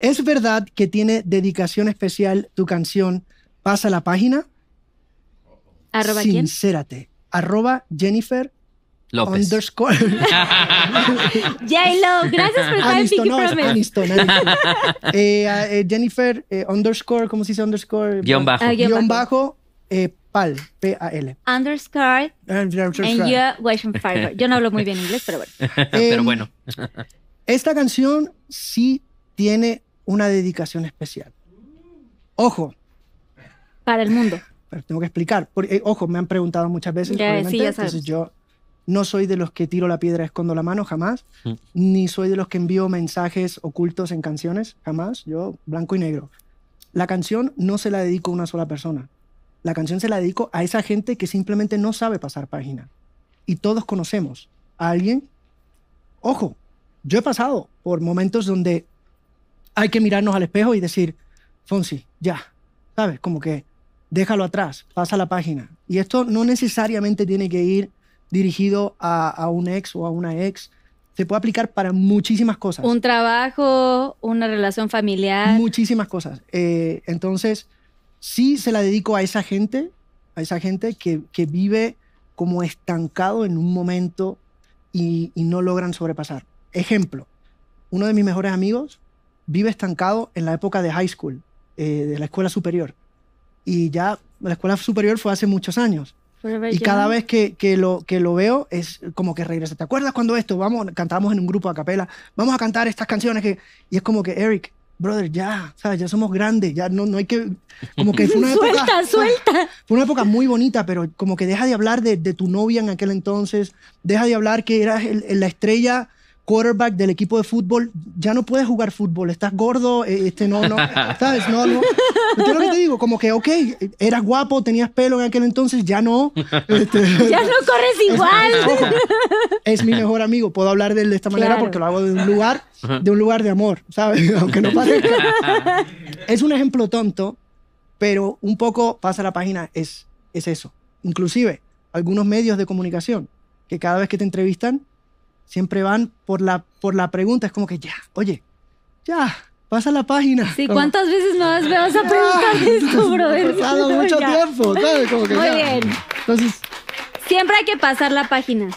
¿Es verdad que tiene dedicación especial tu canción Pasa la página? ¿Arroba Sincérate. Arroba Jennifer López. Underscore. J-Lo, gracias por estar Aniston, en no, Promise. Aniston, eh, ah, eh, Jennifer eh, underscore, ¿cómo se dice underscore? Guión bajo. Ah, guión, bajo, eh, pal, P-A-L. Underscore. And yo, yo no hablo muy bien inglés, pero bueno. pero em, bueno. Esta canción sí tiene una dedicación especial. Ojo. Para el mundo. tengo que explicar. Eh, ojo, me han preguntado muchas veces. Entonces yo no soy de los que tiro la piedra, y escondo la mano, jamás. Mm. Ni soy de los que envío mensajes ocultos en canciones, jamás. Yo, blanco y negro. La canción no se la dedico a una sola persona. La canción se la dedico a esa gente que simplemente no sabe pasar página. Y todos conocemos a alguien. Ojo, yo he pasado por momentos donde hay que mirarnos al espejo y decir, Fonsi, ya, ¿sabes? Como que déjalo atrás, pasa la página. Y esto no necesariamente tiene que ir dirigido a, un ex o a una ex. Se puede aplicar para muchísimas cosas. Un trabajo, una relación familiar. Muchísimas cosas. Eh, entonces, sí se la dedico a esa gente, a esa gente que, vive como estancado en un momento y no logran sobrepasar. Ejemplo, uno de mis mejores amigos vive estancado en la época de high school, eh, de la escuela superior. Y ya la escuela superior fue hace muchos años. Y cada vez que, que, lo, que lo veo es como que regresa. ¿Te acuerdas cuando esto? Vamos, cantamos en un grupo a capela, vamos a cantar estas canciones que... Y es como que, Eric, brother, ya, ¿sabes? Ya somos grandes, ya no, no hay que... Como que fue una época... Suelta, suelta. Fue una época muy bonita, pero como que deja de hablar de, de tu novia en aquel entonces, deja de hablar que eras la estrella quarterback del equipo de fútbol, ya no puedes jugar fútbol, estás gordo, eh, este no, no, ¿sabes? No, no. lo que te digo? Como que, ok, eras guapo, tenías pelo en aquel entonces, ya no. Este, ya no corres igual. Es, mi mejor amigo, puedo hablar de él de esta manera porque lo hago de un lugar, de un lugar de amor, ¿sabes? Aunque no parezca. es un ejemplo tonto, pero un poco pasa la página, es, es eso. Inclusive, algunos medios de comunicación que cada vez que te entrevistan siempre van por la, por la pregunta. Es como que ya, oye, ya, pasa la página. Sí, ¿cuántas veces no me vas a preguntar esto, brother? Pues, ha pasado mucho tiempo, ¿sabes? Muy bien. Entonces. Siempre hay que pasar la página.